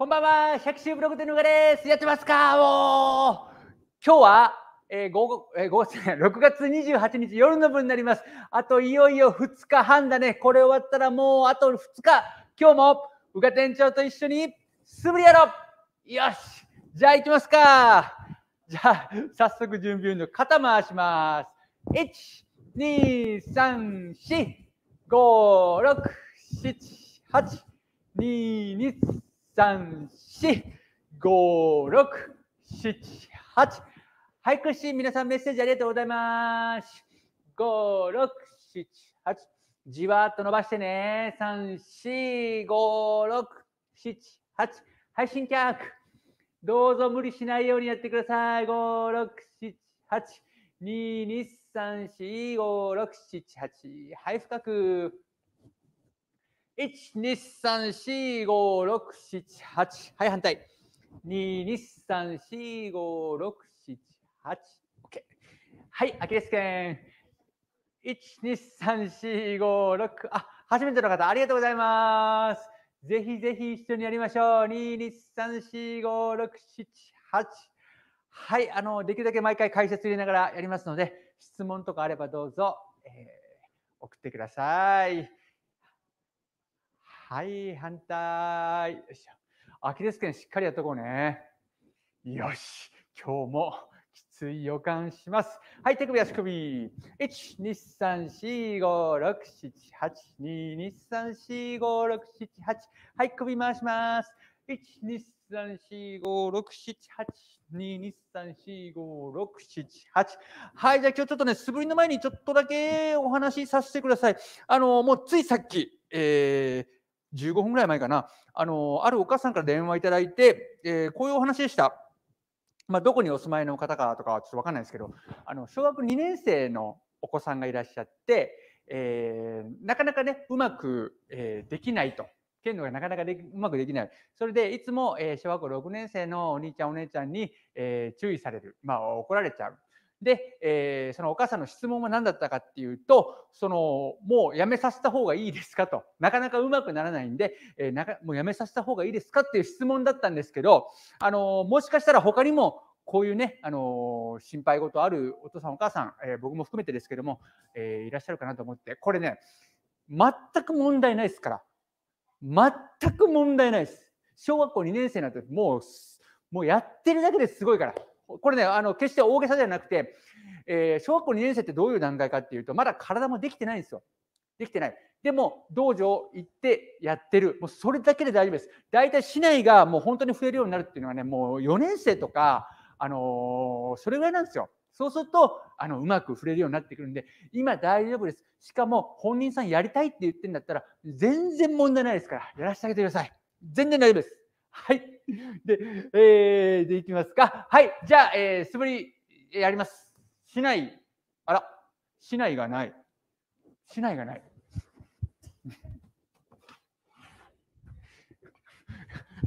こんばんは、百秋ブログでぬがです。やってますかお今日は、えー、午後、えー、午前、6 月28日夜の分になります。あといよいよ2日半だね。これ終わったらもうあと2日、今日も宇賀店長と一緒に素振りやろうよしじゃあ行きますかじゃあ、早速準備運動、肩回します。1、2、3、4、5、6、7、8、2、2、三、四、五、六、七、八。はい、くし、皆さんメッセージありがとうございます。五、六、七、八。じわっと伸ばしてね。三、四、五、六、七、八。配信新脚。どうぞ無理しないようにやってください。五、六、七、八。二、二、三、四、五、六、七、八。はい、深く。1,2,3,4,5,6,7,8はい反対2,2,3,4,5,6,7,8 OK はいアキレス腱1,2,3,4,5,6あ初めての方ありがとうございますぜひぜひ一緒にやりましょう2,2,3,4,5,6,7,8はいあのできるだけ毎回解説入れながらやりますので質問とかあればどうぞ、えー、送ってください。はい、反対。よいしょ。アキレス腱しっかりやっとこうね。よし。今日もきつい予感します。はい、手首足首。1,2,3,4,5,6,7,8,2,2,3,4,5,6,7,8はい、首回します。1,2,3,4,5,6,7,8,2,2,3,4,5,6,7,8はい、じゃあ今日ちょっとね、素振りの前にちょっとだけお話しさせてください。あの、もうついさっき、えー、15分ぐらい前かな、あのあるお母さんから電話いただいて、えー、こういうお話でした。まあ、どこにお住まいの方かとかちょっと分かんないですけど、あの小学2年生のお子さんがいらっしゃって、えー、なかなかね、うまく、えー、できないと。剣道がなかなかでうまくできない。それでいつも、えー、小学校6年生のお兄ちゃんお姉ちゃんに、え注意される。まあ怒られちゃう。で、えー、そのお母さんの質問は何だったかっていうと、その、もうやめさせた方がいいですかと、なかなかうまくならないんで、えー、なかもうやめさせた方がいいですかっていう質問だったんですけど、あのもしかしたら他にもこういうね、あの心配事あるお父さんお母さん、えー、僕も含めてですけども、えいらっしゃるかなと思って、これね、全く問題ないですから。全く問題ないです。小学校2年生なんてもう、もうやってるだけですごいから。これね、あの、決して大げさではなくて、えー、小学校2年生ってどういう段階かっていうと、まだ体もできてないんですよ。できてない。でも、道場行ってやってる。もうそれだけで大丈夫です。大体市内がもう本当に増えるようになるっていうのはね、もう4年生とか、あのー、それぐらいなんですよ。そうすると、あの、うまく触れるようになってくるんで、今大丈夫です。しかも、本人さんやりたいって言ってんだったら、全然問題ないですから、やらせてあげてください。全然大丈夫です。はい。で、えー、でいきますか。はい、じゃあ、えー、素振りやります。市内、あら、市内がない。市内がない。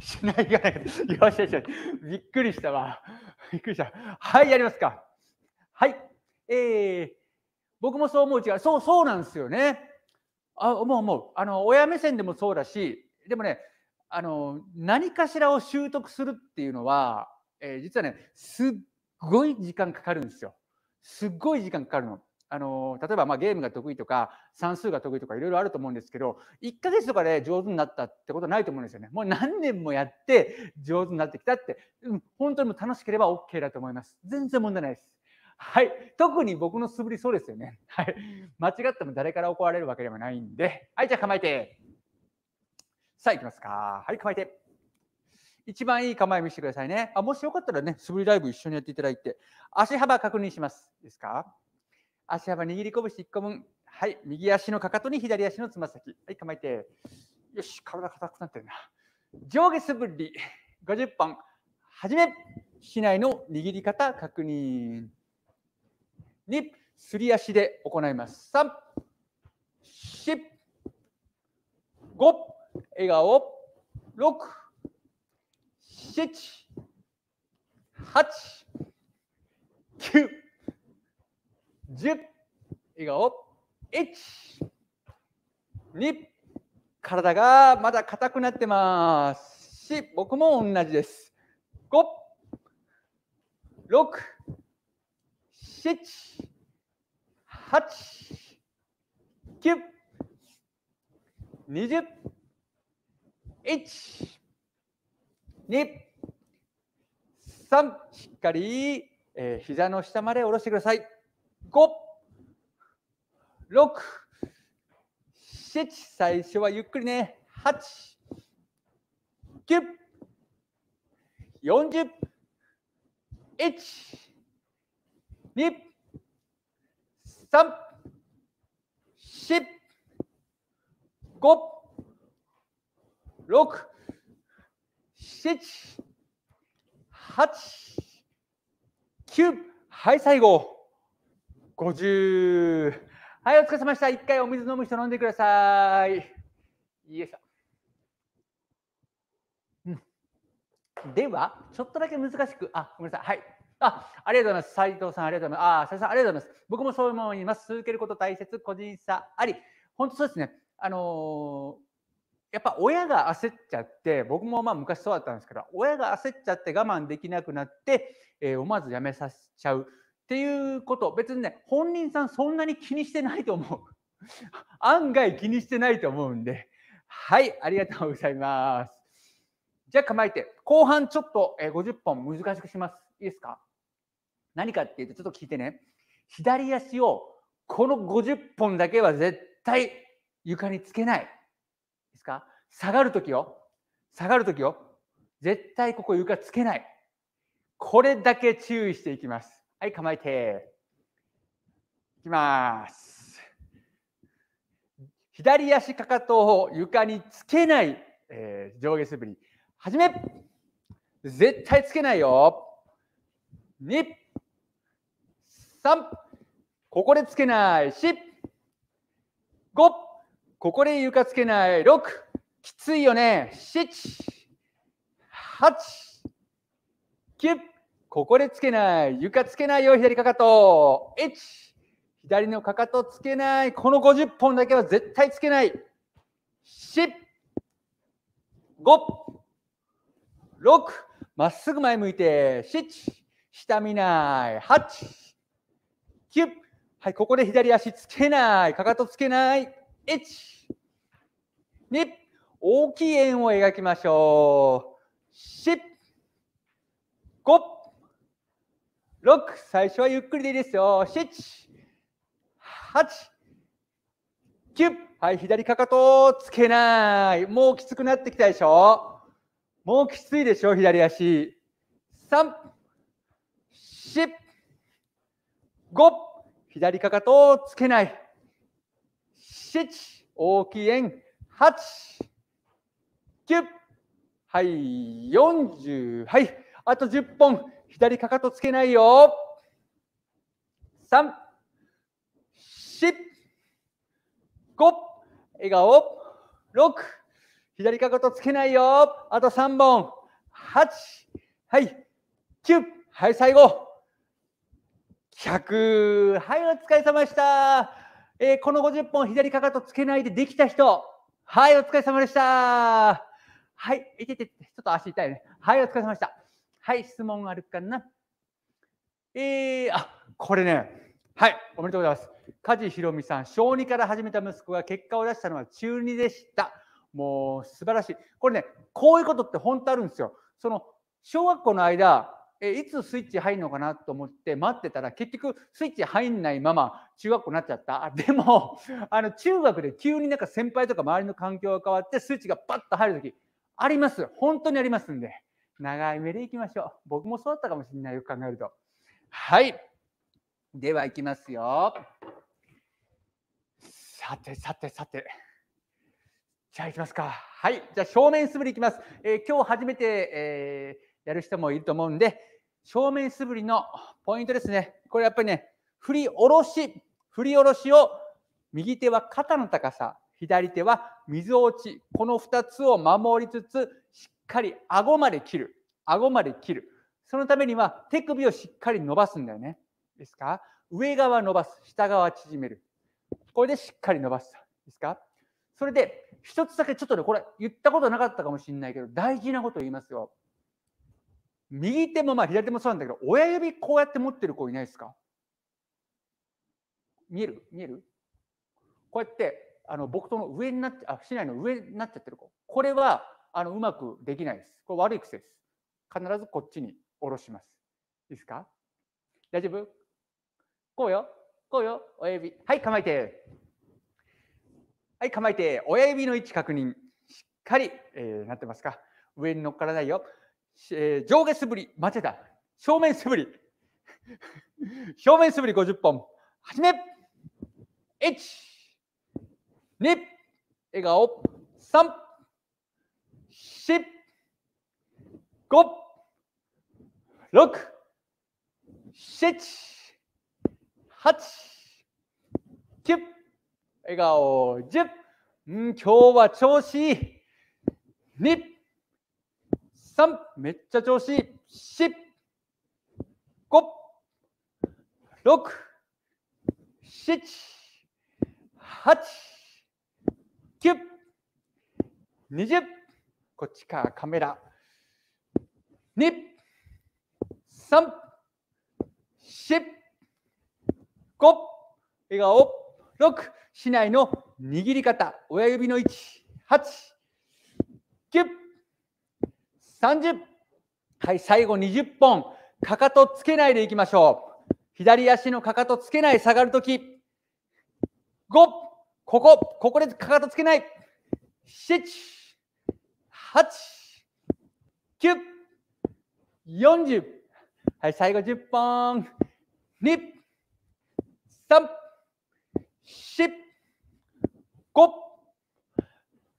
市 内がない。よしよしよし。びっくりしたわ。びっくりした。はい、やりますか。はい。えー、僕もそう思う違う。そう、そうなんですよね。あ、思う思う。あの、親目線でもそうだし、でもね、あの何かしらを習得するっていうのは、えー、実はねすっごい時間かかるんですよ。すっごい時間かかるの。あの例えばまゲームが得意とか算数が得意とかいろいろあると思うんですけど1ヶ月とかで上手になったってことはないと思うんですよね。もう何年もやって上手になってきたって、うん、本当に楽しければ OK だと思います。全然問題ないです。はい、特に僕の素振りそうですよね。はい、間違っても誰から怒られるわけでもないんで、はい、じゃあ構えて。さあ、いきますか。はい、構えて。一番いい構え見せてくださいね。あもしよかったらね、素振りライブ一緒にやっていただいて、足幅確認します。ですか足幅握り拳1個分。はい、右足のかかとに左足のつま先。はい、構えて。よし、体硬くなってるな。上下素振り50本。はじめ。市内の握り方確認。2、すり足で行います。3、4、5、笑顔、6、7、8、9、10、笑顔、1、2、体がまだ硬くなってますし、僕も同じです。5、6、7、8、9、20、123しっかり、えー、膝の下まで下ろしてください567最初はゆっくりね8940 1 2 3 4 5六、七、八、九。はい、最後。五十。はい、お疲れ様でした。一回お水飲む人飲んでください。よいしょ。では、ちょっとだけ難しく、あ、ごめんなさい。はい。あ、ありがとうございます。斉藤さん、ありがとうございます。あ、斉藤さん、ありがとうございます。僕もそう思います。続けること大切、個人差あり。本当そうですね。あのーやっぱ親が焦っちゃって僕もまあ昔そうだったんですけど親が焦っちゃって我慢できなくなって、えー、思わずやめさせちゃうっていうこと別にね本人さんそんなに気にしてないと思う 案外気にしてないと思うんではいありがとうございますじゃあ構えて後半ちょっと、え50本難しくしますいいですか何かっていうとちょっと聞いてね左足をこの50本だけは絶対床につけないですか下がるときよ。下がるときよ。絶対ここ床つけない。これだけ注意していきます。はい、構えて。いきます。左足かかとを床につけない、えー、上下滑り。はじめ絶対つけないよ。2、3、ここでつけない。4、5、ここで床つけない。6、きついよね。7、8、9、ここでつけない。床つけないよ、左かかと。1、左のかかとつけない。この50本だけは絶対つけない。4、5、6、まっすぐ前向いて、7、下見ない。8、9、はい、ここで左足つけない。かかとつけない。一、二、大きい円を描きましょう。四、五、六、最初はゆっくりでいいですよ。七、八、九、はい、左かかとつけない。もうきつくなってきたでしょもうきついでしょ左足。三、四、五、左かかとつけない。七、大きい円、八、九、はい、四十、はい、あと十本、左かかとつけないよ。三、四、五、笑顔、六、左かかとつけないよ。あと三本、八、はい、九、はい、最後、百、はい、お疲れ様でした。えー、この50本左かかとつけないでできた人、はい、お疲れ様でした。はい、いてて、ちょっと足痛いね。はい、お疲れ様でした。はい、質問あるかな。えー、あこれね、はい、おめでとうございます。梶ひろみさん、小2から始めた息子が結果を出したのは中2でした。もう素晴らしい。これね、こういうことって本当あるんですよ。その小学校の間、えいつスイッチ入るのかなと思って待ってたら結局スイッチ入んないまま中学校になっちゃったでもあの中学で急になんか先輩とか周りの環境が変わってスイッチがパッと入る時あります本当にありますんで長い目でいきましょう僕もそうだったかもしれないよく考えるとはいではいきますよさてさてさてじゃあいきますかはいじゃあ正面素振りいきます、えー、今日初めて、えーやる人もいると思うんで、正面素振りのポイントですね。これやっぱりね、振り下ろし、振り下ろしを右手は肩の高さ、左手は水落ち、この2つを守りつつ、しっかり顎まで切る、顎まで切る。そのためには手首をしっかり伸ばすんだよね。ですか上側伸ばす、下側縮める。これでしっかり伸ばす。ですかそれで、1つだけちょっとね、これ言ったことなかったかもしれないけど、大事なこと言いますよ。右手もまあ左手もそうなんだけど、親指こうやって持ってる子いないですか見える見えるこうやって、あの、僕との上になっあ、市内の上になっちゃってる子。これは、あの、うまくできないです。これ悪い癖です。必ずこっちに下ろします。いいですか大丈夫こうよ。こうよ。親指。はい、構えて。はい、構えて。親指の位置確認。しっかり、えー、なってますか上に乗っからないよ。上下素振り、間違えた。正面素振り。正面素振り50本。始め !1、2、笑顔、3、4、5、6、7、8、9、笑顔、10。今日は調子いい。2、3めっちゃ調子いい4 5 6 7 8 9 20こっちかカメラ2 3 4 5笑顔6市内の握り方親指の1 8 9 30。はい、最後20本。かかとつけないでいきましょう。左足のかかとつけない、下がるとき。5。ここ、ここでかかとつけない。7。8。9。40。はい、最後10本。2。3。4。5。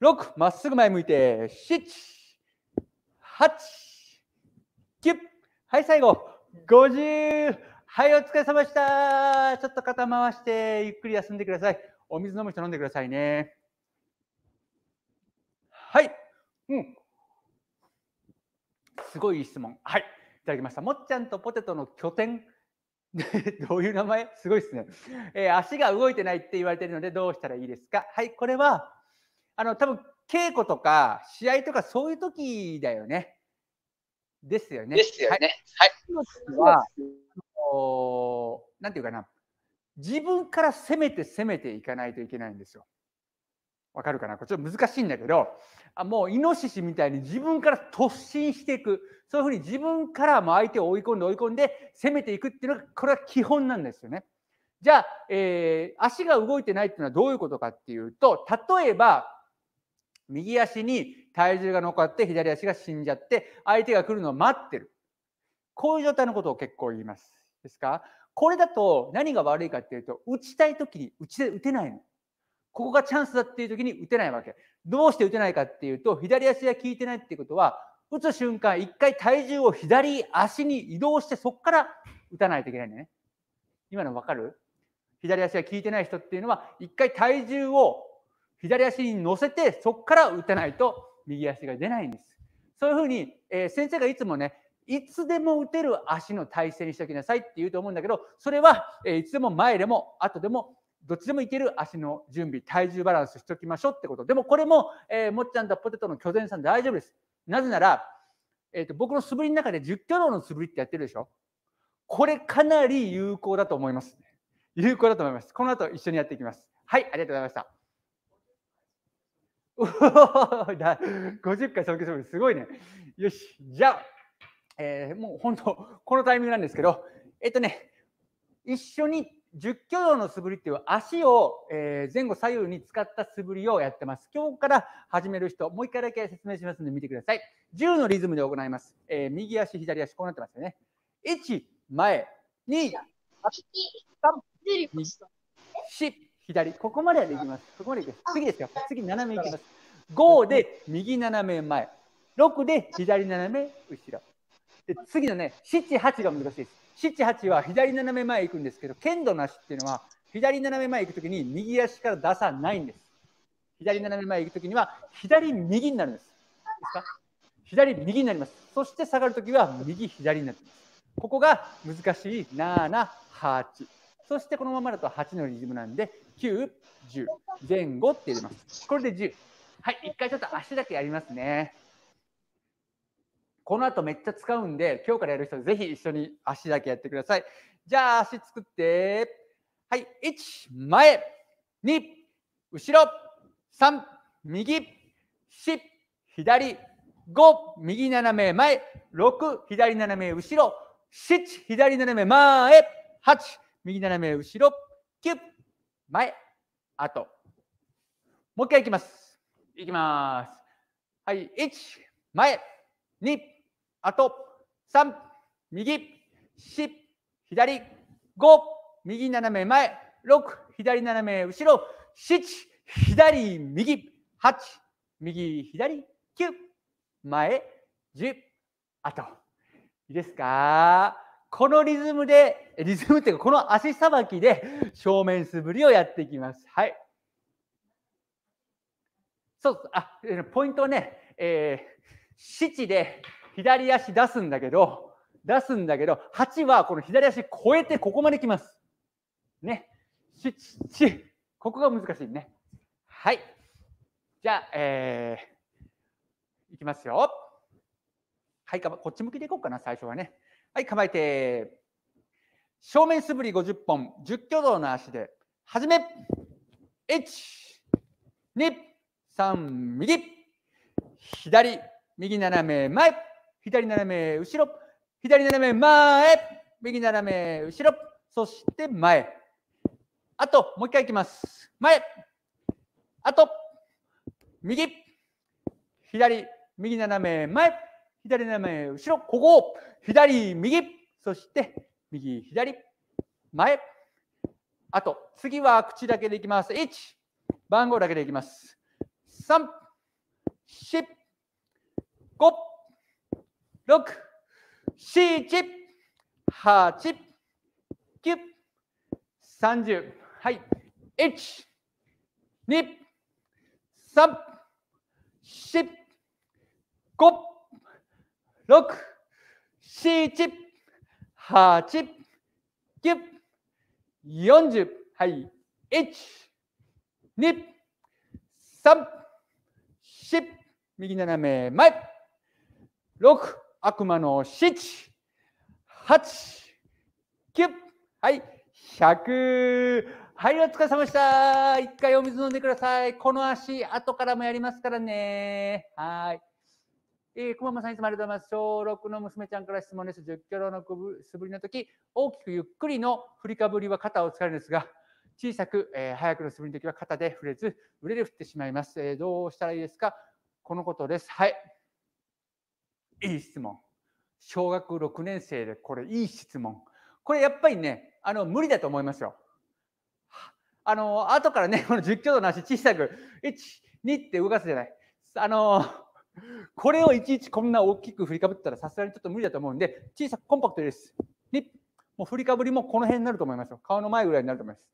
6。まっすぐ前向いて。7。はい、最後、50、はい、お疲れ様でした。ちょっと肩回して、ゆっくり休んでください。お水飲む人飲んでくださいね。はい、うん。すごい質問。はい、いただきました。もっちゃんとポテトの拠点。どういう名前すごいですね、えー、足が動いてないって言われてるのでどうしたらいいですかはい、これは、あの、多分稽古とか試合とかそういう時だよね。ですよね。ですよね。はい。はい、はなんていうかな、自分から攻めて攻めていかないといけないんですよ。わかるかなこれちょっと難しいんだけど、あもうイノシシみたいに自分から突進していく。そういうふうに自分からも相手を追い込んで追い込んで攻めていくっていうのが、これは基本なんですよね。じゃあ、えー、足が動いてないっていうのはどういうことかっていうと、例えば、右足に体重が残って左足が死んじゃって相手が来るのを待ってるこういう状態のことを結構言いますですかこれだと何が悪いかっていうと打ちたい時に打ち打てないのここがチャンスだっていう時に打てないわけどうして打てないかっていうと左足が効いてないっていうことは打つ瞬間一回体重を左足に移動してそこから打たないといけないね今の分かる左足が効いてない人っていうのは一回体重を左足に乗せて、そこから打てないと右足が出ないんです。そういうふうに、えー、先生がいつもね、いつでも打てる足の体勢にしておきなさいって言うと思うんだけど、それは、えいつでも前でも後でもどっちでもいける足の準備、体重バランスしておきましょうってこと。でもこれも、えー、もっちゃんとポテトの巨前さん大丈夫です。なぜなら、えーと、僕の素振りの中で10キロの素振りってやってるでしょこれかなり有効だと思います。有効だと思います。この後一緒にやっていきます。はい、ありがとうございました。だ50回尊敬するすごいね。よし、じゃあ、えー、もう本当、このタイミングなんですけど、えっとね、一緒に10挙動の素振りっていう足を、え前後左右に使った素振りをやってます。今日から始める人、もう1回だけ説明しますので見てください。10のリズムで行います。えー、右足、左足、こうなってますよね。1、前、2、3、4、左、ここまではできます。ここまでです。次ですよ。次、斜めいきます。5で右斜め前。6で左斜め後ろ。で次のね、7、8が難しいです。7、8は左斜め前行くんですけど、剣道なしっていうのは、左斜め前行くときに右足から出さないんです。左斜め前行くときには、左右になるんです。ですか左右になります。そして下がるときは右左になってます。ここが難しい7、8。そしてこのままだと8のリズムなんで、10前後って入れます。これで10。はい、一回ちょっと足だけやりますね。この後めっちゃ使うんで、今日からやる人ぜひ一緒に足だけやってください。じゃあ足作って、はい、1、前、2、後ろ、3、右、4、左、5、右斜め前、6、左斜め後ろ、7、左斜め前、8、右斜め後ろ、9、前、後。もう一回いきます。いきます。はい、一、前、2、後、三、右、四、左、五、右斜め前、六、左斜め後ろ、七、左、右、八、右、左、九、前、十、0後。いいですかこのリズムで、リズムっていうか、この足さばきで正面素振りをやっていきます。はい。そうあ、ポイントね、えー、で左足出すんだけど、出すんだけど、八はこの左足越えてここまで来ます。ね。七七ここが難しいね。はい。じゃあ、えー、いきますよ。はい、こっち向きでいこうかな、最初はね。はい構えて正面素振り50本10挙動の足で始め123右左右斜め前左斜め後ろ左斜め前右斜め後ろそして前あともう一回いきます前あと右左右斜め前左斜め後ろ、ここ、左、右、そして右、左、前。あと、次は口だけでいきます。1、番号だけでいきます。3、4、5、6、7、8、9、30。はい。1、2、3、4、5、六、七、八、九、四十。はい。一、二、三、四、右斜め前。六、悪魔の七、八、九、はい。100はいお疲れ様でした一回お水飲んでくださいこの足後からもやりますからねはいえー、くまもさんいつもありがとうございます。小6の娘ちゃんから質問です。10キロの素振りの時、大きくゆっくりの振りかぶりは肩を使えるんですが、小さく、えー、早くの素振りの時は肩で振れず、腕で振ってしまいます。えー、どうしたらいいですかこのことです。はい。いい質問。小学6年生でこれいい質問。これやっぱりね、あの無理だと思いますよ。あの後からね、この10キロの足小さく、1、2って動かすじゃない。あの これをいちいちこんな大きく振りかぶったらさすがにちょっと無理だと思うんで、小さくコンパクトです。ね、もう振りかぶりもこの辺になると思いますよ。顔の前ぐらいになると思います。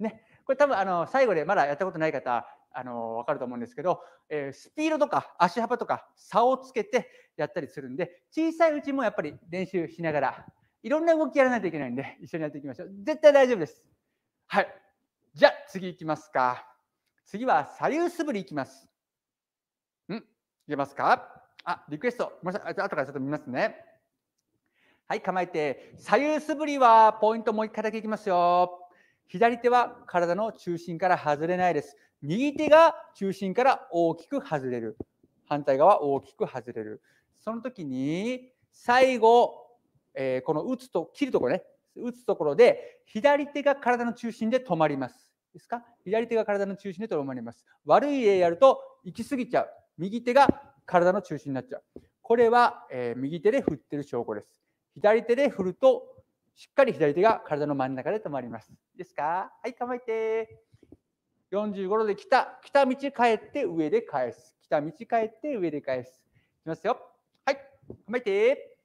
ね。これ多分あの最後でまだやったことない方、あの分かると思うんですけど、えー、スピードとか足幅とか差をつけてやったりするんで、小さいうちもやっぱり練習しながら、いろんな動きやらないといけないんで、一緒にやっていきましょう。絶対大丈夫です。はい。じゃあ次いきますか。次は左右素振りいきます。けますかあ、リクエスト。あと後からちょっと見ますね。はい、構えて。左右素振りはポイントもう一回だけいきますよ。左手は体の中心から外れないです。右手が中心から大きく外れる。反対側大きく外れる。その時に、最後、えー、この打つと、切るところね。打つところで、左手が体の中心で止まります。ですか左手が体の中心で止まります。悪い例やると、行き過ぎちゃう。右手が体の中心になっちゃう。これは、えー、右手で振ってる証拠です。左手で振ると、しっかり左手が体の真ん中で止まります。ですかはい、構えて。45度で来た道帰って上で返す。た道帰って上で返す。いきますよ。はい、構えて。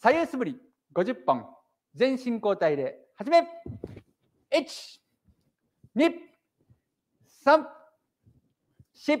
左右素振り50本。全身交代で、始め !1、2、3、4、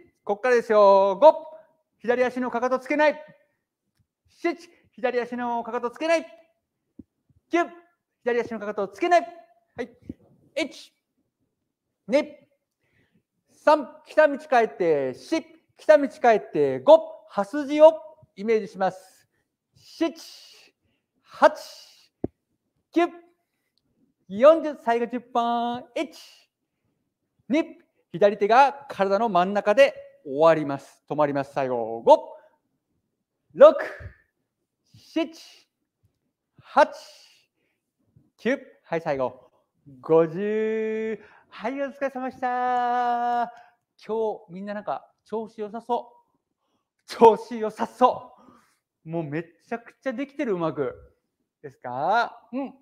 こっからですよ。5、左足のかかとつけない。7、左足のかかとつけない。9、左足のかかとつけない。はい。1、2、3、北道帰って、4、北道帰って、5、はすじをイメージします。7、8、9、40、最後10番、1、2、左手が体の真ん中で終わります。止まります。最後、5、6、7、8、9、はい、最後、50、はい、お疲れ様でした。今日、みんななんか、調子良さそう。調子良さそう。もうめちゃくちゃできてる、うまく。ですかうん。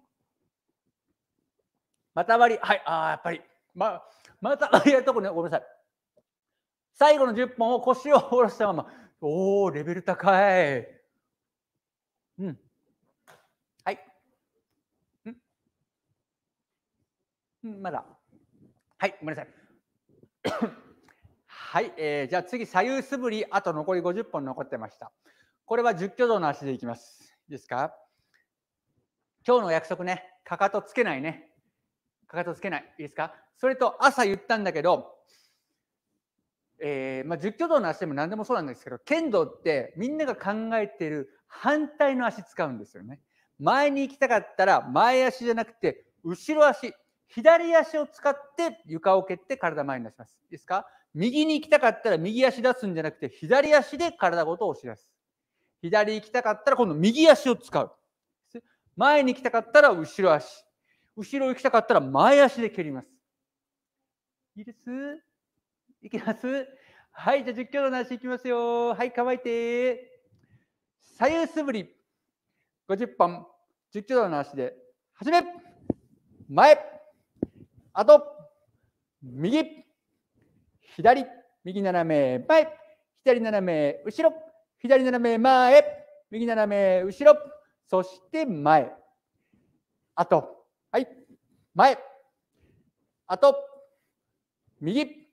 また割り、はい、ああ、やっぱり。ま、また割りやとこね、ごめんなさい。最後の10本を腰を下ろしたまま。おお、レベル高い。うん。はい。うん。まだ。はい、ごめんなさい。はい、えー、じゃあ次、左右素振り、あと残り50本残ってました。これは10挙動の足でいきます。いいですか今日の約束ね、かかとつけないね。かかとつけない。いいですかそれと朝言ったんだけど、えー、まあ、10挙動の足でも何でもそうなんですけど剣道ってみんなが考えている反対の足使うんですよね。前に行きたかったら前足じゃなくて後ろ足左足を使って床を蹴って体前に出します。いいですか右に行きたかったら右足出すんじゃなくて左足で体ごと押し出す。左行きたかったら今度右足を使う。前に行きたかったら後ろ足。後ろ行きたかったら前足で蹴ります。いいですいきますはい、じゃあ実況の話いきますよ。はい、乾いて。左右素振り。50本。10キロの話で。始め前あと右左右斜め前左斜め後ろ左斜め前右斜め後ろそして前後はい前後右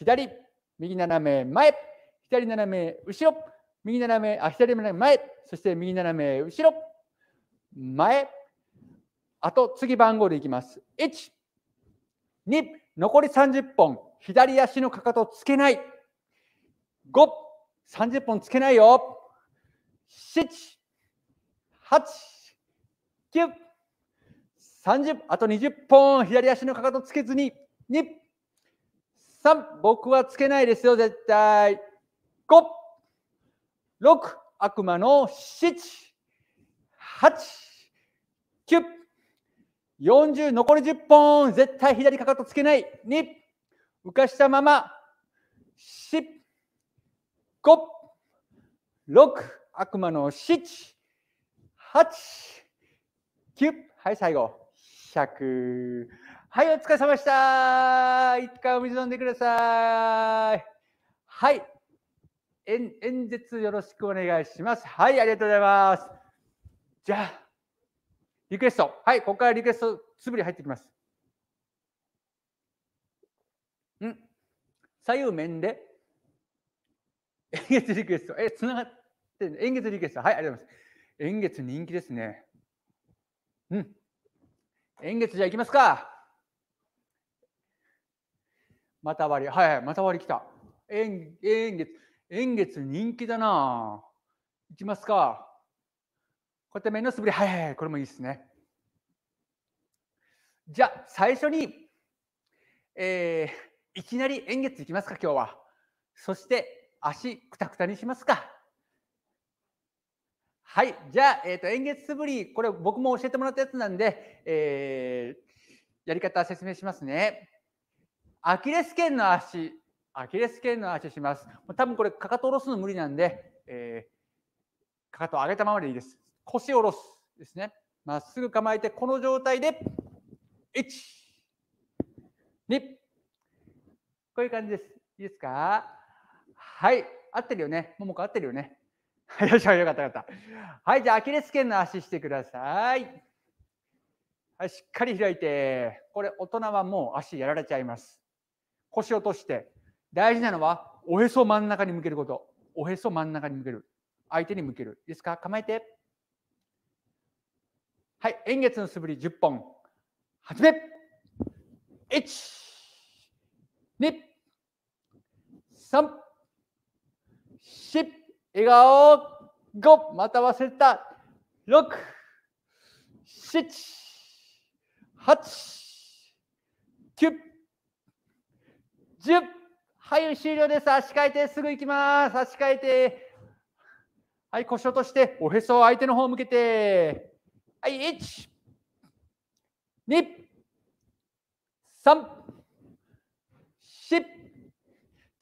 左、右斜め前、左斜め後ろ、右斜め、あ、左斜め前、そして右斜め後ろ、前、あと次番号でいきます。1、2、残り30本、左足のかかとつけない。5、30本つけないよ。7、8、9、30、あと20本、左足のかかとつけずに、2、三、僕はつけないですよ、絶対。5、6、悪魔の7、8、9、40、残り10本、絶対左かかとつけない。2、浮かしたまま、4、5、6、悪魔の7、8、9、はい、最後、100。はい、お疲れ様でした。一回お水飲んでください。はい。演演説よろしくお願いします。はい、ありがとうございます。じゃあ、リクエスト。はい、ここからリクエストつぶり入ってきます。ん左右面で演月リクエスト。え、つながってん演月リクエスト。はい、ありがとうございます。演月人気ですね。うん。演月じゃあいきますか。また割り。はい、はい、また割り来た。円円月。円月人気だな。いきますか。こうやてめの素振り。はい、はい、これもいいですね。じゃあ、最初に、えー、いきなり円月いきますか、今日は。そして、足くたくたにしますか。はい。じゃあ、えっ、ー、と、円月素振り、これ僕も教えてもらったやつなんで、えー、やり方説明しますね。アキレス腱の足、アキレス腱の足します。多分これ、かかと下ろすの無理なんで、えー、かかと上げたままでいいです。腰下ろすですね。まっすぐ構えて、この状態で、1、2、こういう感じです。いいですかはい。合ってるよね。ももか合ってるよね。よし、よかったよかった。はい、じゃあ、アキレス腱の足してください。はい、しっかり開いて、これ、大人はもう足やられちゃいます。腰を落として大事なのはおへそを真ん中に向けることおへそ真ん中に向ける相手に向けるですか構えてはい円月の素振り10本始め123笑顔5また忘れた6 7 8 9 10! はい、終了です。足換えて、すぐ行きます。足換えて。はい、腰を落として、おへそを相手の方向けて。はい、1、2、3、4。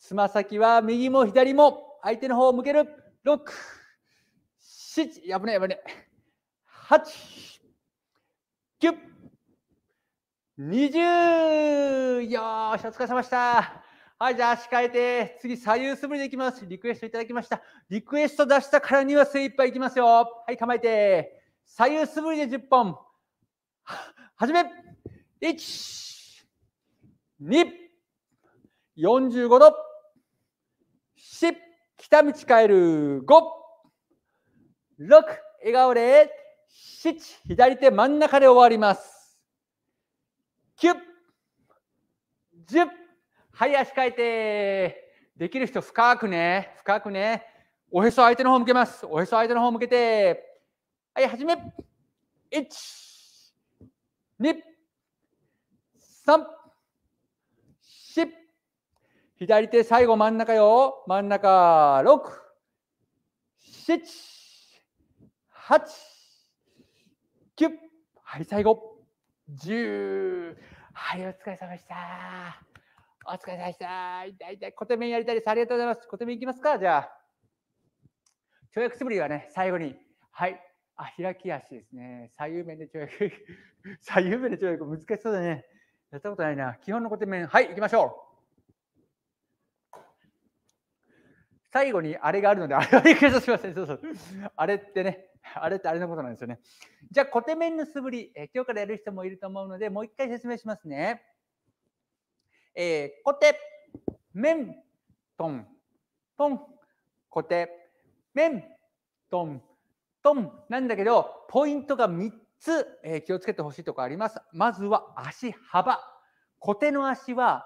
つま先は右も左も相手の方を向ける。6、7、やぶねやぶね。8、9、20! よーし、お疲れ様でした。はい、じゃあ足変えて、次左右素振りでいきます。リクエストいただきました。リクエスト出したからには精一杯いきますよ。はい、構えて。左右素振りで10本。はじめ !1!2!45 度 !4! 北道変える !5!6! 笑顔で !7! 左手真ん中で終わります。キュッジュッはい、足替えて。できる人、深くね、深くね。おへそ相手の方向けます。おへそ相手の方向けて。はい、始め。1、2、3、4。左手、最後真ん中よ。真ん中、6、7、8、9。はい、最後。10。はい、お疲れ様でした。お疲れ様でした。痛い痛い。小手面やりたいです。ありがとうございます。小手面いきますかじゃあ。跳躍素振りはね、最後に。はい。あ、開き足ですね。左右面で跳躍。左 右面で跳躍難しそうだね。やったことないな。基本の小手面。はい、行きましょう。最後にあれがあるので、あれはリクエしません。そうそう。あれってね、あれってあれのことなんですよね。じゃあ、コテ面の素振り、え今日からやる人もいると思うので、もう一回説明しますね。えー、コテ、面、ン、トン、トン、コテ、面、ン、トン、トンなんだけど、ポイントが3つ、えー、気をつけてほしいとこあります。まずは足幅。コテの足は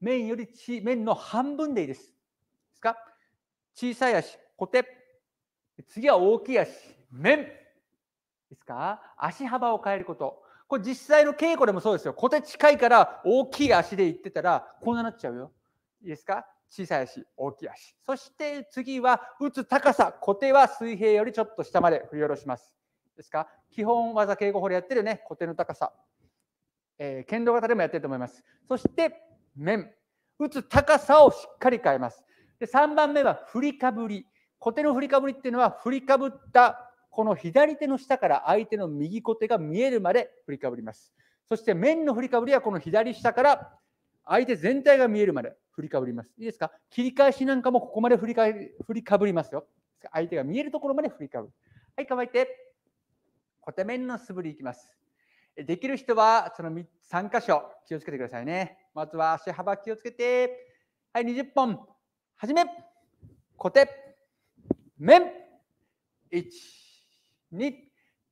面より面の半分でいいです。ですか小さい足、コテ。次は大きい足、面。ですか足幅を変えること。これ実際の稽古でもそうですよ。小手近いから大きい足で行ってたらこんななっちゃうよ。いいですか小さい足、大きい足。そして次は打つ高さ。小手は水平よりちょっと下まで振り下ろします。ですか基本技稽古法でやってるね。小手の高さ。えー、剣道型でもやってると思います。そして面。打つ高さをしっかり変えます。で3番目は振りかぶり。小手の振りかぶりっていうのは振りかぶったこの左手の下から相手の右小手が見えるまで振りかぶります。そして面の振りかぶりはこの左下から相手全体が見えるまで振りかぶります。いいですか切り返しなんかもここまで振りか振りかぶりますよ。相手が見えるところまで振りかぶる。はい、乾いて、小手面の素振りいきます。できる人はその3箇所気をつけてくださいね。まずは足幅気をつけて、はい、20本、始め、小手、面、1、2、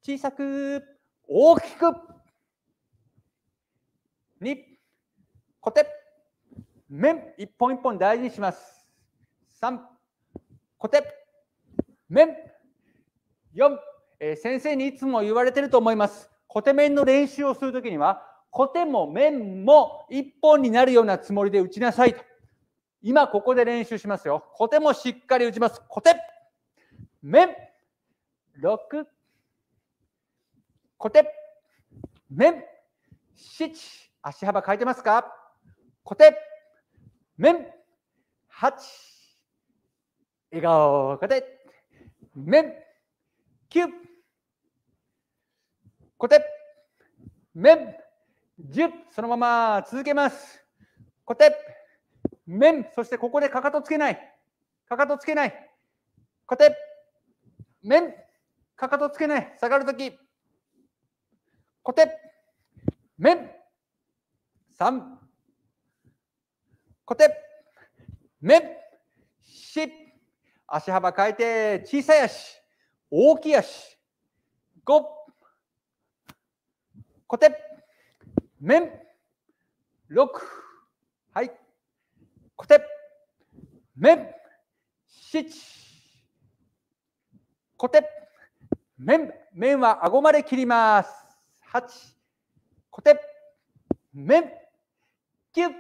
小さく、大きく。2、コテ。面、一本一本大事にします。3、コテ。面。4、え先生にいつも言われてると思います。コテ面の練習をするときには、コテも面も一本になるようなつもりで打ちなさいと。今ここで練習しますよ。コテもしっかり打ちます。コテ面6、小手、面、7、足幅変えてますか小手、面、8、笑顔、小手、面、9、小手、面、10、そのまま続けます。小手、面、そしてここでかかとつけない。かかとつけない。小手、面、かかとつけない。下がるとき。コテ。メン。3。コテ。メン。し。足幅変えて、小さい足。大きい足。五、コテ。メン。6。はい。コテ。メン。7。コテ。面面は顎まで切ります8コテ面9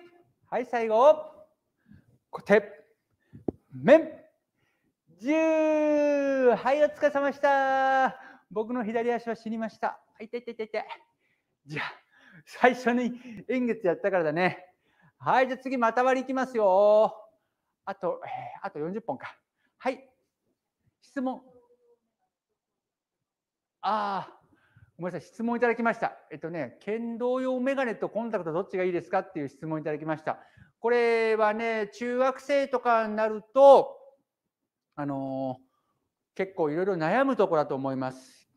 はい最後コテ面10はいお疲れ様でした僕の左足は死にましたはいててててじゃあ最初に円月やったからだねはいじゃあ次また割りいきますよあとあと40本かはい質問ああ、ごめんなさい、質問いただきました。えっとね、剣道用メガネとコンタクトどっちがいいですかっていう質問いただきました。これはね、中学生とかになると、あのー、結構いろいろ悩むとこだと思います。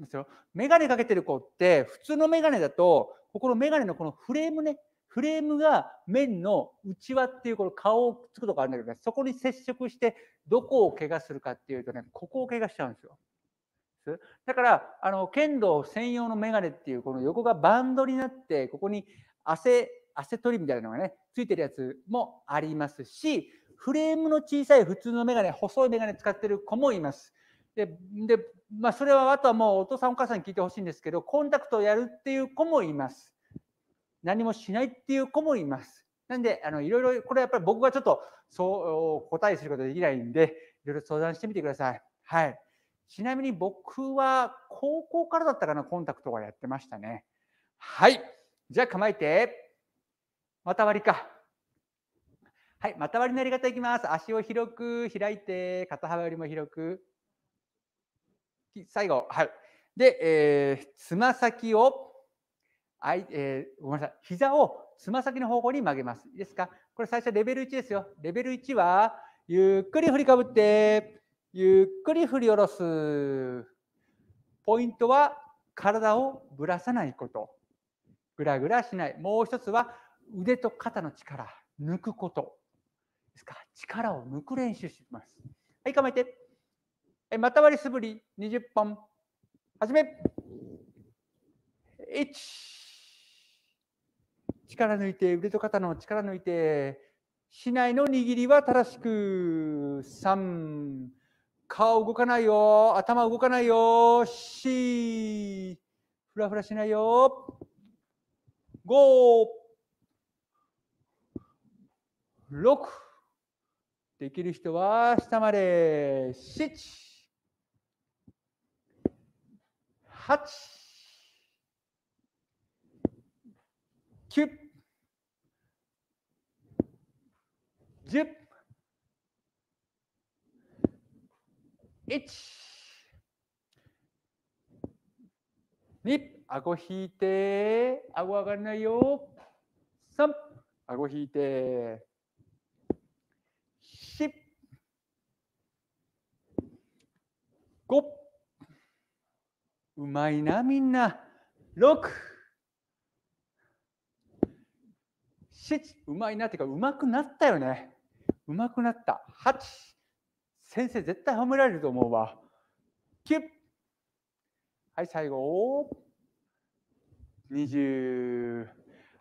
メガネかけてる子って、普通のメガネだと、ここのメガネのこのフレームね、フレームが面の内輪っていうこの顔をくっつくとこあるんだけどね、そこに接触してどこを怪我するかっていうとね、ここを怪我しちゃうんですよ。です。だから、あの、剣道専用のメガネっていう、この横がバンドになって、ここに汗、汗取りみたいなのがね、ついてるやつもありますし、フレームの小さい普通のメガネ、細いメガネ使ってる子もいます。で、でまあ、それはあとはもうお父さんお母さんに聞いてほしいんですけど、コンタクトをやるっていう子もいます。何もしないっていう子もいます。なんで、あの、いろいろ、これやっぱり僕がちょっと、そう、答えすることできないんで、いろいろ相談してみてください。はい。ちなみに僕は高校からだったかな、コンタクトがやってましたね。はい。じゃあ構えて。股割りか。はい。股割りのやり方いきます。足を広く開いて、肩幅よりも広く。最後。はい。で、えー、つま先を、あいえー、ごめんなさい。膝をつま先の方向に曲げます。いいですかこれ最初レベル1ですよ。レベル1は、ゆっくり振りかぶって、ゆっくり振り下ろす。ポイントは体をぶらさないこと。ぐらぐらしない。もう一つは腕と肩の力、抜くこと。ですか力を抜く練習します。はい、構えて。えまた割り素振り20本。始め。1。力抜いて、腕と肩の力抜いて、市内の握りは正しく。3。顔動かないよ。頭動かないよ。し。ふらふらしないよ。5。6。できる人は下まで。7。8。9。10。1。顎引いて、顎上がらないよ。3、顎引いて。4、5、うまいな、みんな。6、7、うまいなっていうか、うまくなったよね。うまくなった。8、先生絶対褒められると思うわ。キュはい最後20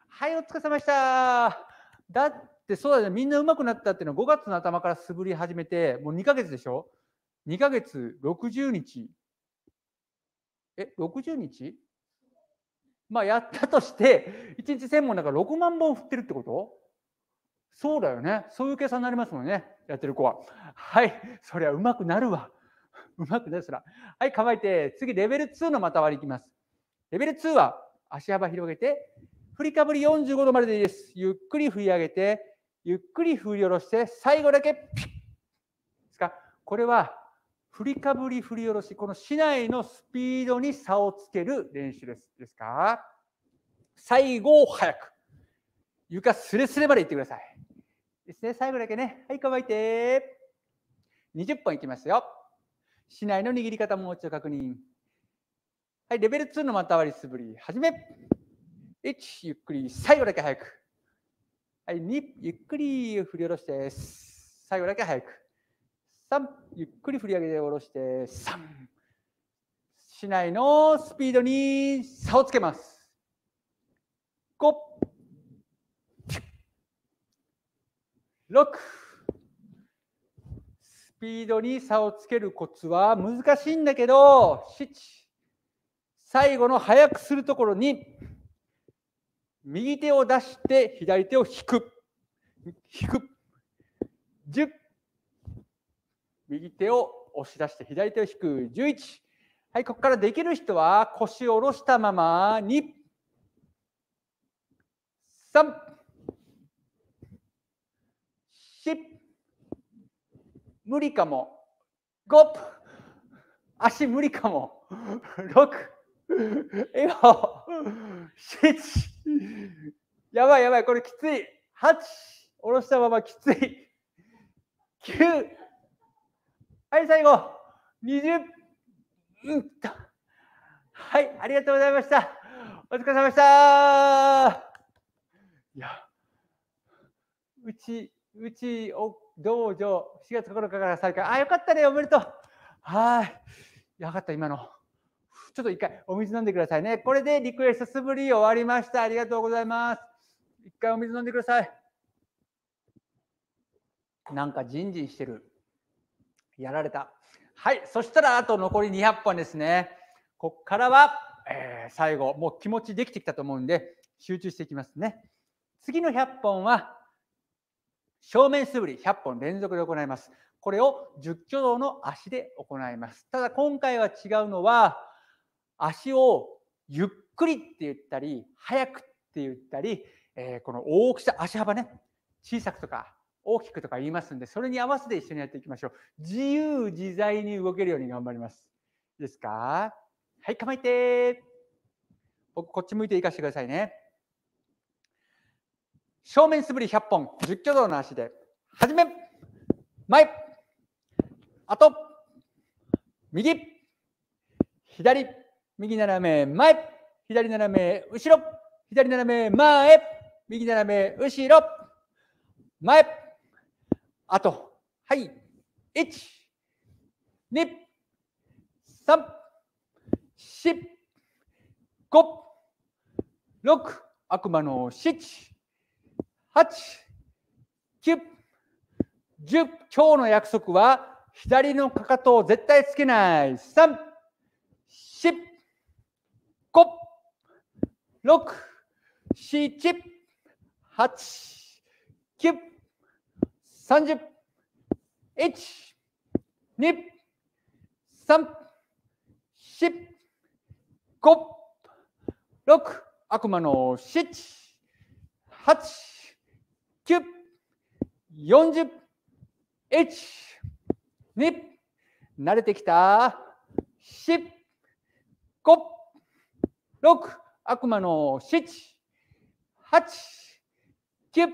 はいお疲れ様でしただってそうだねみんな上手くなったっていうのは5月の頭から素振り始めてもう2ヶ月でしょ2ヶ月60日え60日まあやったとして1日1000本だから6万本振ってるってことそうだよねそういう計算になりますもんね。やってる子は。はい、そりゃうまくなるわ。うまくなるすら。はい、構えて、次、レベル2のまた割りいきます。レベル2は、足幅広げて、振りかぶり45度まででいいです。ゆっくり振り上げて、ゆっくり振り下ろして、最後だけピッですか。これは、振りかぶり、振り下ろし、この市内のスピードに差をつける練習です。ですか最後を速く。床すれすれまで行ってください。ですね。最後だけね。はい、乾いて。20本いきますよ。市内の握り方もう一度確認。はい、レベル2の股割り素振り。始め。1、ゆっくり。最後だけ早く。はい、2、ゆっくり振り下ろして。最後だけ早く。3、ゆっくり振り上げて下ろして。3、市内のスピードに差をつけます。6スピードに差をつけるコツは難しいんだけど7最後の速くするところに右手を出して左手を引く引く10右手を押し出して左手を引く11はいここからできる人は腰を下ろしたまま2 3無理かも。5、足無理かも。6、笑顔。7、やばいやばい、これきつい。8、下ろしたままきつい。9、はい、最後。20、うん、はい、ありがとうございました。お疲れ様でした。いや、うち、うちお道場4月9日から再開あよかったねおめでとうはいよかった今のちょっと一回お水飲んでくださいねこれでリクエスト素振り終わりましたありがとうございます一回お水飲んでくださいなんかジンジンしてるやられたはいそしたらあと残り200本ですねこっからは、えー、最後もう気持ちできてきたと思うんで集中していきますね次の100本は正面素振り100本連続で行います。これを10挙動の足で行います。ただ今回は違うのは、足をゆっくりって言ったり、速くって言ったり、えー、この大きさ、足幅ね、小さくとか大きくとか言いますんで、それに合わせて一緒にやっていきましょう。自由自在に動けるように頑張ります。いいですかはい、構えて。僕、こっち向いていかしてくださいね。正面素振り100本10挙動の足ではじめ前あと右左右斜め前左斜め後ろ左斜め前右斜め後ろ前あとはい12345 6悪魔の7 8、9、10。今日の約束は、左のかかとを絶対つけない。3、4、5、6、7、8、9、30、1、2、3、4、5、6、悪魔の7、8、9、40、1、2、慣れてきた、4、5、6、悪魔の7、8、9、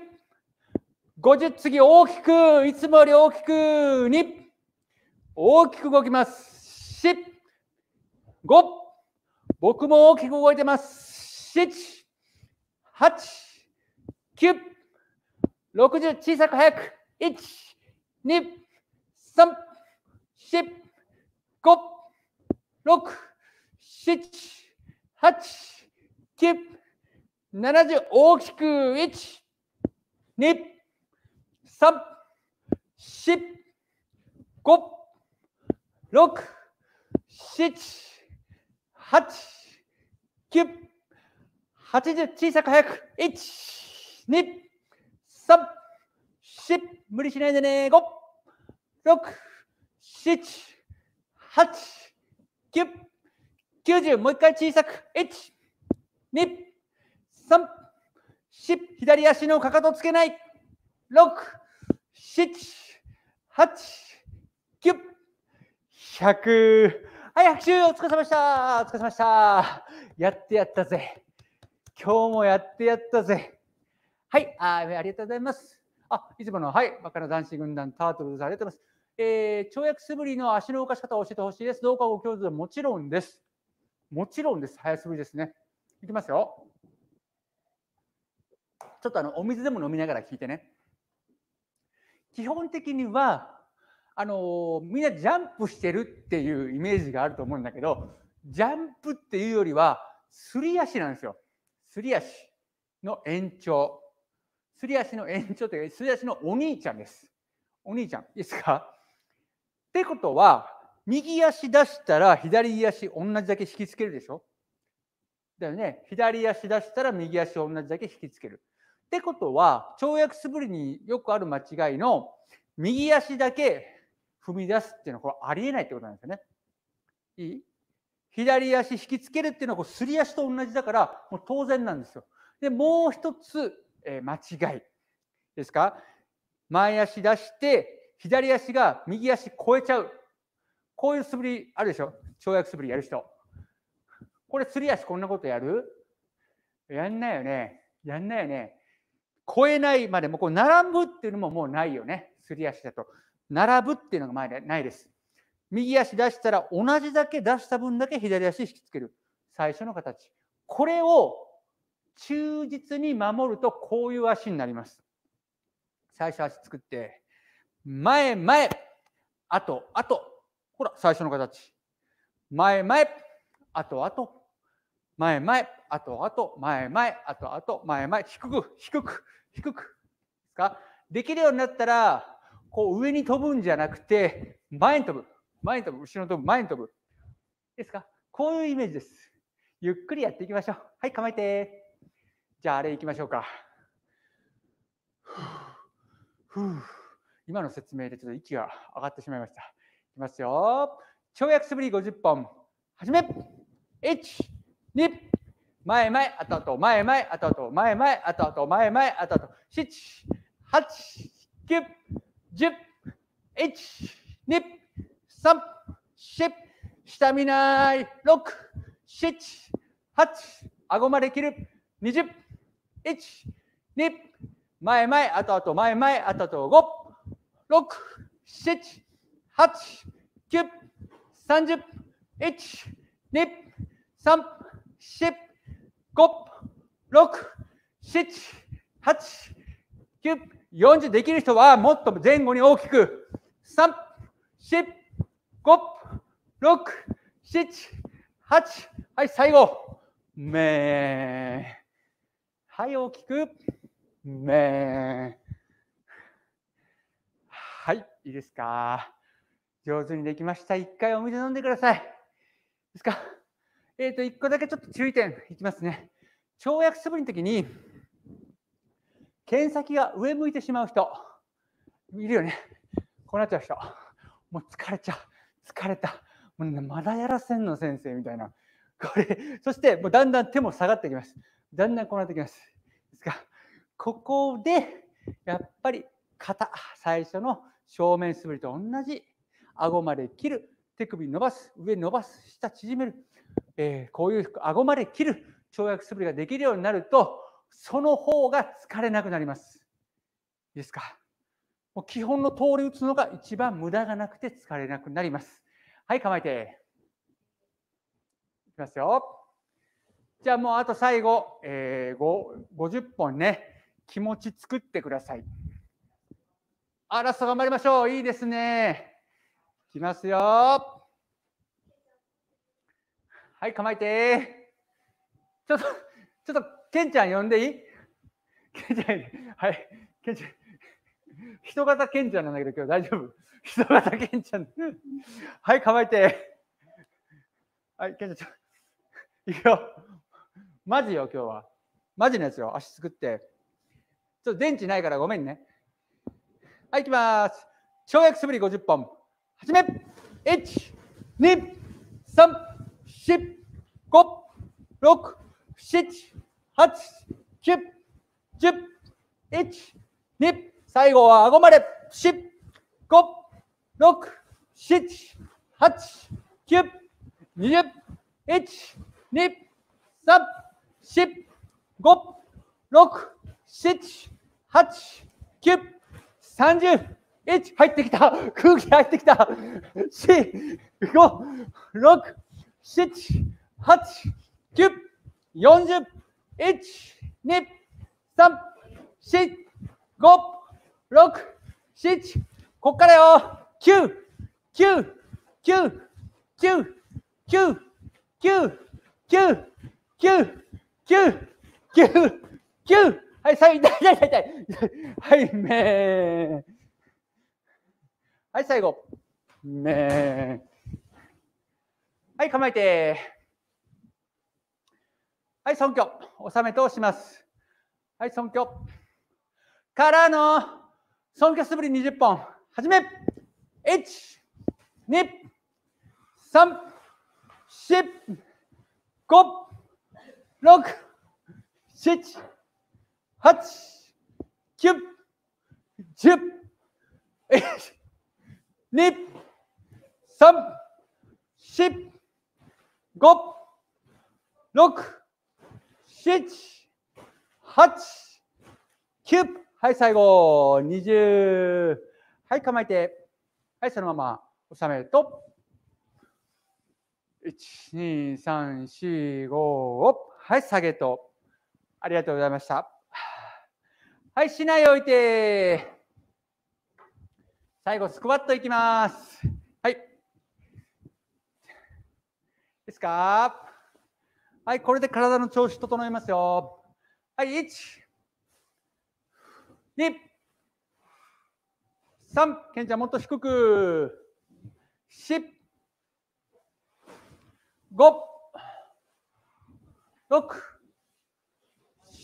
50次大きくいつもより大きく2大きく動きます4 5僕も大きく動いてます7 8 9 60、小さく早く。1、2、3、4、5、6、7、8、9、70、大きく。1、2、3、4、5、6、7、8、9、80、小さく早く。1、2、3、4、無理しないでね、5、6、7、8、9、九十もう一回小さく、一二三四左足のかかとつけない、六七八九百はい、拍手お疲れ様でしたお疲れ様でしたやってやったぜ今日もやってやったぜはい、あありがとうございます。あ、いつもの、はい、バカな男子軍団、タートルズ、ありがとうございます。えー、跳躍素振りの足の動かし方を教えてほしいです。どうかご教授もちろんです。もちろんです。早素振りですね。いきますよ。ちょっとあのお水でも飲みながら聞いてね。基本的にはあのみんなジャンプしてるっていうイメージがあると思うんだけどジャンプっていうよりはすり足なんですよ。すり足の延長。すり足の延長というか、すり足のお兄ちゃんです。お兄ちゃん、いいですかってことは、右足出したら左足同じだけ引きつけるでしょだよね。左足出したら右足同じだけ引きつける。ってことは、跳躍素振りによくある間違いの、右足だけ踏み出すっていうのは、これありえないってことなんですよね。いい左足引きつけるっていうのは、すり足と同じだから、もう当然なんですよ。で、もう一つ、え間違いですか前足出して左足が右足超えちゃうこういう素振りあるでしょ跳躍素振りやる人これすり足こんなことやるやんないよねやんないよね超えないまでもこう並ぶっていうのももうないよねすり足だと並ぶっていうのが前でないです右足出したら同じだけ出した分だけ左足引きつける最初の形これを忠実に守るとこういう足になります。最初足作って、前前、あとあと、ほら、最初の形。前前、あとあと、前前、あとあと、前前、あとあと、前前、低く、低く、低く。ですかできるようになったら、こう上に飛ぶんじゃなくて、前に飛ぶ、前に飛ぶ、後ろに飛ぶ、前に飛ぶ。ですかこういうイメージです。ゆっくりやっていきましょう。はい、構えて。じゃああれいきましょうか。今の説明でちょっと息が上がってしまいました。いきますよ。跳躍素振り50本。はじめ !1、2、前前、あとあと、前前、あとあと、前前、あとあと、前前、あとあと、7、8、9、10、1、2、3、4、下見ない、6、7、8、顎まで切る、20、1、2、前前、あとあと前前、あとあと5、6、7、8、9、30、1、2、3、4、5、6、7、8、9、40できる人はもっと前後に大きく3、4、5、6、7、8、はい、最後、めー。はい大きくめはいいいですか上手にできました1回お水飲んでくださいですかえっ、ー、と1個だけちょっと注意点いきますね跳躍素振りの時に剣先が上向いてしまう人いるよねこうなっちゃう人もう疲れちゃう疲れたもう、ね、まだやらせんの先生みたいなこれ、そしてもうだんだん手も下がってきます。だんだんこうなってきます。ですが、ここでやっぱり肩、最初の正面素振りと同じ、顎まで切る、手首伸ばす、上伸ばす、下縮める、えー、こういう顎まで切る跳躍素振りができるようになると、その方が疲れなくなります。いいですか。もう基本の通り打つのが一番無駄がなくて疲れなくなります。はい、構えて。いきますよ。じゃあもうあと最後、えー、50本ね、気持ち作ってください。あ、ら、スト頑張りましょう。いいですね。いきますよ。はい、構えて。ちょっと、ちょっと、ケンちゃん呼んでいいケンちゃん、はい、ケンちゃん。人型ケンちゃんなんだけど、今日大丈夫。人型ケンちゃん。はい、構えて。はい、ケンちゃん、ちょっと。いくよ。マジよ、今日は。マジのやつよ、足作って。ちょっと電池ないからごめんね。はい、いきます。跳躍素振り50本。始め !1、2、3、4、5、6、7、8、9、10、1、2、最後は顎まで。4、5、6、7、8、9、20、1、2、3、4、5、6、7、8、9、30、1、入ってきた 空気入ってきた !4、5、6、7、8、9、40、1、2、3、4、5、6、7、こっからよ !9、9、9、9、9、9、9、9、9、9、九はい、最後、痛い痛い痛い。はい、めー。はい、最後。めー。はい、構えて。はい、尊虚。納めとします。はい、尊虚。からの、尊虚素振り20本。はじめ。1、2、3、4、五、六、七、八、九、十、一、二、三、四、五、六、七、八、九。はい、最後、二十。はい、構えて。はい、そのまま収めると。1 2 3はい下げとありがとうございましたはいないおいて最後スクワットいきますはいですかはいこれで体の調子整えますよはい1 2 3ケンちゃんもっと低く4 5、6、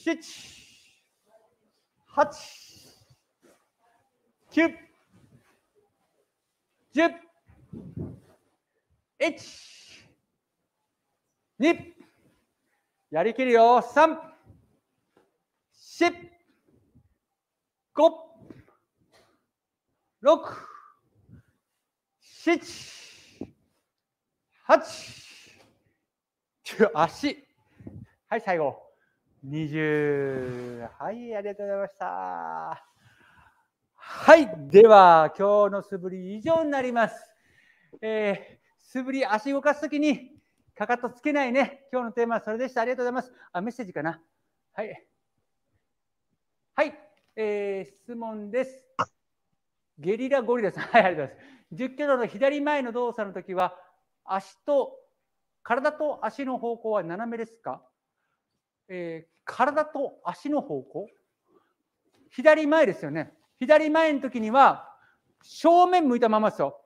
7、8、9、10、1、2、やりきるよ、3、4、5、6、7、8、足。はい、最後。20。はい、ありがとうございました。はい、では、今日の素振り以上になります。えー、素振り、足動かすときに、かかとつけないね。今日のテーマはそれでした。ありがとうございます。あ、メッセージかな。はい。はい、えー、質問です。ゲリラゴリラさん、はい、ありがとうございます。10キロの左前の動作の時は、足と体と足の方向は斜めですか、えー、体と足の方向左前ですよね。左前の時には、正面向いたままですよ。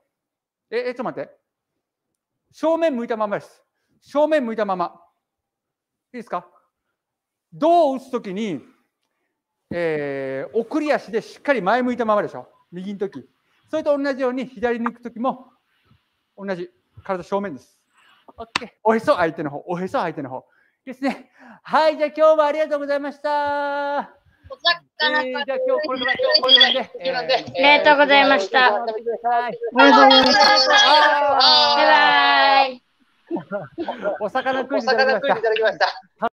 え、え、ちょっと待って。正面向いたままです。正面向いたまま。いいですか胴を打つ時に、えー、送り足でしっかり前向いたままでしょ。右の時。それと同じように左に行く時も、同じ。体正面です。ケー。おへそ相手の方、おへそ相手の方。ですね。はい、じゃあ今日はありがとうございました。えー、じゃあ今日これい、これで。ありがとうございました。ありがとうございました。バイバイ。お魚クイズいただきました。